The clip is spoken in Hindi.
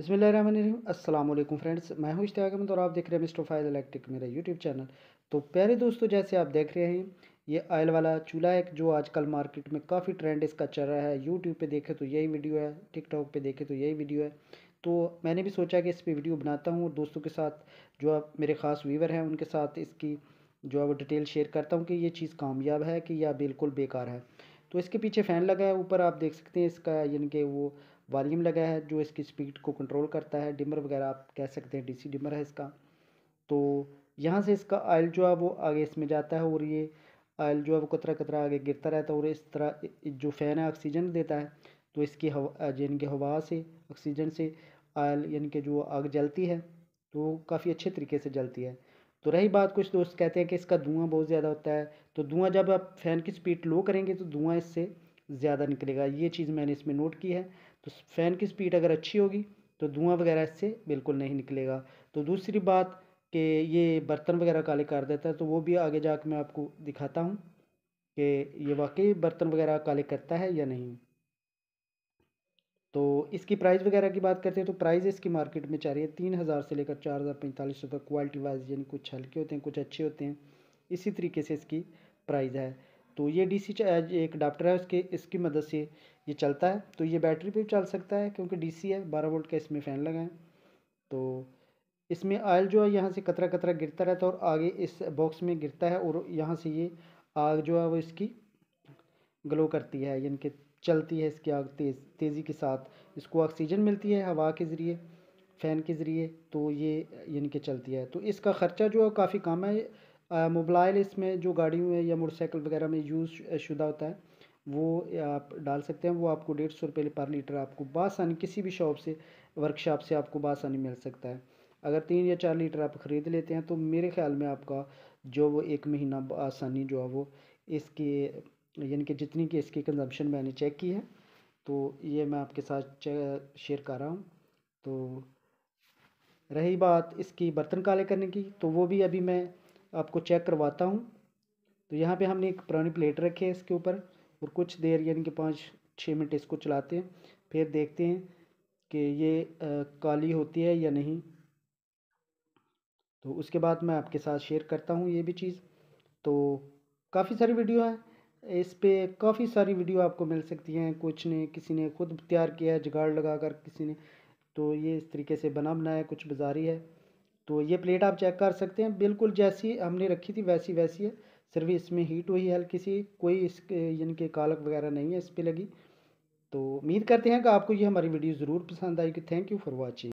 अस्सलाम वालेकुम फ्रेंड्स मैं हूं इश्तियाक अहमद और आप देख रहे हैं मिस्टर फायद इलेक्ट्रिक मेरा यूट्यूब चैनल तो प्यारे दोस्तों जैसे आप देख रहे हैं ये आयल वाला चूल्हा है जो आजकल मार्केट में काफ़ी ट्रेंड इसका चल रहा है यूट्यूब पे देखे तो यही वीडियो है टिकटॉक पे देखे तो यही वीडियो है तो मैंने भी सोचा कि इस पर वीडियो बनाता हूँ और दोस्तों के साथ जो आप मेरे ख़ास व्यूवर हैं उनके साथ इसकी जो है वो डिटेल शेयर करता हूँ कि ये चीज़ कामयाब है कि यह बिल्कुल बेकार है तो इसके पीछे फ़ैन लगा है ऊपर आप देख सकते हैं इसका यानी कि वो वालीम लगा है जो इसकी स्पीड को कंट्रोल करता है डिमर वगैरह आप कह सकते हैं डीसी डिमर है इसका तो यहाँ से इसका आयल जो है वो आगे इसमें जाता है और ये आयल जो है वो कतरा कतरा आगे गिरता रहता है और इस तरह जो फ़ैन है ऑक्सीजन देता है तो इसकी हवा यानी कि हवा से ऑक्सीजन से आयल यानी कि जो आग जलती है तो काफ़ी अच्छे तरीके से जलती है तो रही बात कुछ दोस्त कहते हैं कि इसका धुआँ बहुत ज़्यादा होता है तो धुआँ जब आप फ़ैन की स्पीड लो करेंगे तो धुआँ इससे ज़्यादा निकलेगा ये चीज़ मैंने इसमें नोट की है तो फ़ैन की स्पीड अगर अच्छी होगी तो धुआँ वगैरह इससे बिल्कुल नहीं निकलेगा तो दूसरी बात कि ये बर्तन वगैरह काले कर देता है तो वो भी आगे जा मैं आपको दिखाता हूँ कि ये वाकई बर्तन वगैरह काले करता है या नहीं तो इसकी प्राइस वगैरह की बात करते हैं तो प्राइस इसकी मार्केट में चाह रही है तीन हज़ार से लेकर चार हज़ार पैंतालीस सौ तक क्वालिटी वाइज यानी कुछ हल्के होते हैं कुछ अच्छे होते हैं इसी तरीके से इसकी प्राइस है तो ये डीसी एक अडाप्टर है उसके इसकी मदद से ये चलता है तो ये बैटरी पे भी चल सकता है क्योंकि डीसी है बारह वोल्ट का इसमें फ़ैन लगाएँ तो इसमें आयल जो है यहाँ से कतरा कतरा गिरता रहता है और आगे इस बॉक्स में गिरता है और यहाँ से ये आग जो है वो इसकी ग्लो करती है यानी कि चलती है इसकी आग तेज़ तेज़ी के साथ इसको ऑक्सीजन मिलती है हवा के ज़रिए फ़ैन के ज़रिए तो ये यानी कि चलती है तो इसका ख़र्चा जो है काफ़ी कम है मोबाइल इसमें जो गाड़ियों में या मोटरसाइकिल वगैरह में यूज़ शुदा होता है वो आप डाल सकते हैं वो आपको डेढ़ सौ रुपये पर लीटर आपको बासानी किसी भी शॉप से वर्कशॉप से आपको बासानी मिल सकता है अगर तीन या चार लीटर आप ख़रीद लेते हैं तो मेरे ख्याल में आपका जो वो एक महीना आसानी जो है वो इसके यानी कि जितनी की इसकी कंजम्पशन मैंने चेक की है तो ये मैं आपके साथ शेयर कर रहा हूँ तो रही बात इसकी बर्तन काले करने की तो वो भी अभी मैं आपको चेक करवाता हूँ तो यहाँ पे हमने एक पुरानी प्लेट रखी है इसके ऊपर और कुछ देर यानी कि पाँच छः मिनट इसको चलाते हैं फिर देखते हैं कि ये काली होती है या नहीं तो उसके बाद मैं आपके साथ शेयर करता हूँ ये भी चीज़ तो काफ़ी सारी वीडियो है इस पर काफ़ी सारी वीडियो आपको मिल सकती हैं कुछ ने किसी ने खुद तैयार किया है जुगाड़ लगा कर किसी ने तो ये इस तरीके से बना बनाया कुछ बाजारी है तो ये प्लेट आप चेक कर सकते हैं बिल्कुल जैसी हमने रखी थी वैसी वैसी है सिर्फ इसमें हीट हुई है हल्की सी कोई इसके यानी कि कालक वगैरह नहीं है इस पर लगी तो उम्मीद करते हैं कि आपको ये हमारी वीडियो ज़रूर पसंद आएगी थैंक यू फॉर वॉचिंग